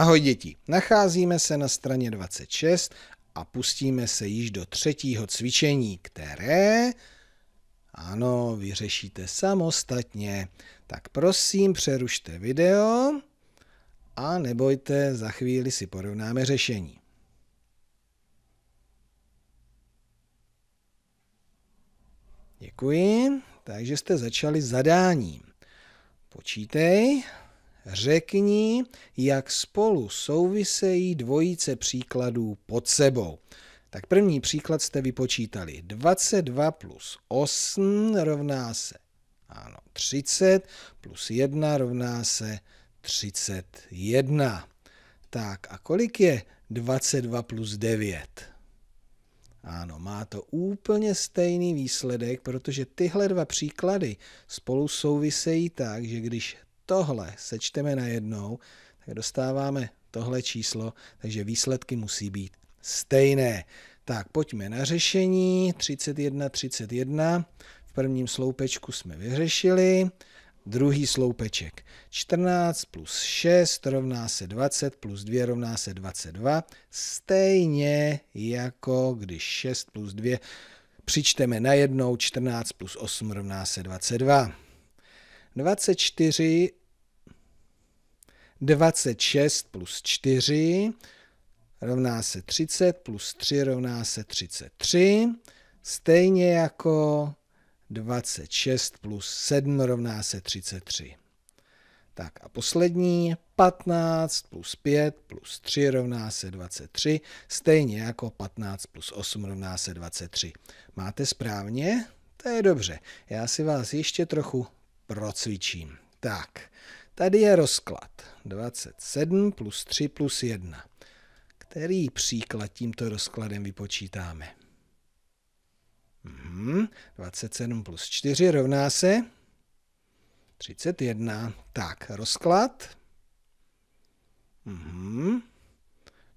Ahoj děti, nacházíme se na straně 26 a pustíme se již do třetího cvičení, které... Ano, vyřešíte samostatně. Tak prosím, přerušte video a nebojte, za chvíli si porovnáme řešení. Děkuji. Takže jste začali zadáním. Počítej, Řekni, jak spolu souvisejí dvojice příkladů pod sebou. Tak první příklad jste vypočítali. 22 plus 8 rovná se ano, 30 plus 1 rovná se 31. Tak a kolik je 22 plus 9? Ano, má to úplně stejný výsledek, protože tyhle dva příklady spolu souvisejí tak, že když tohle sečteme na jednou, tak dostáváme tohle číslo, takže výsledky musí být stejné. Tak pojďme na řešení 31, 31. V prvním sloupečku jsme vyřešili. Druhý sloupeček 14 plus 6 rovná se 20 plus 2 rovná se 22. Stejně jako když 6 plus 2 přičteme na jednou 14 plus 8 rovná se 22. 24 26 plus 4 rovná se 30, plus 3 rovná se 33, stejně jako 26 plus 7 rovná se 33. Tak a poslední, 15 plus 5 plus 3 rovná se 23, stejně jako 15 plus 8 rovná se 23. Máte správně? To je dobře. Já si vás ještě trochu procvičím. Tak, Tady je rozklad 27 plus 3 plus 1. Který příklad tímto rozkladem vypočítáme? Mhm. 27 plus 4 rovná se 31. Tak, rozklad. Mhm.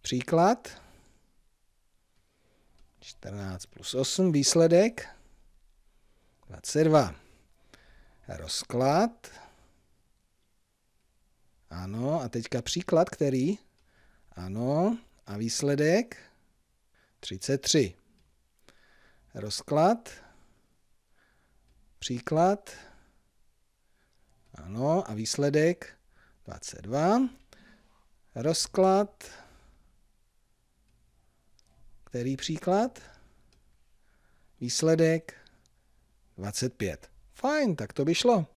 Příklad. 14 plus 8, výsledek 22. Rozklad ano, a teďka příklad, který? Ano, a výsledek? 33. Rozklad, příklad, ano, a výsledek 22. Rozklad, který příklad? Výsledek 25. Fajn, tak to by šlo.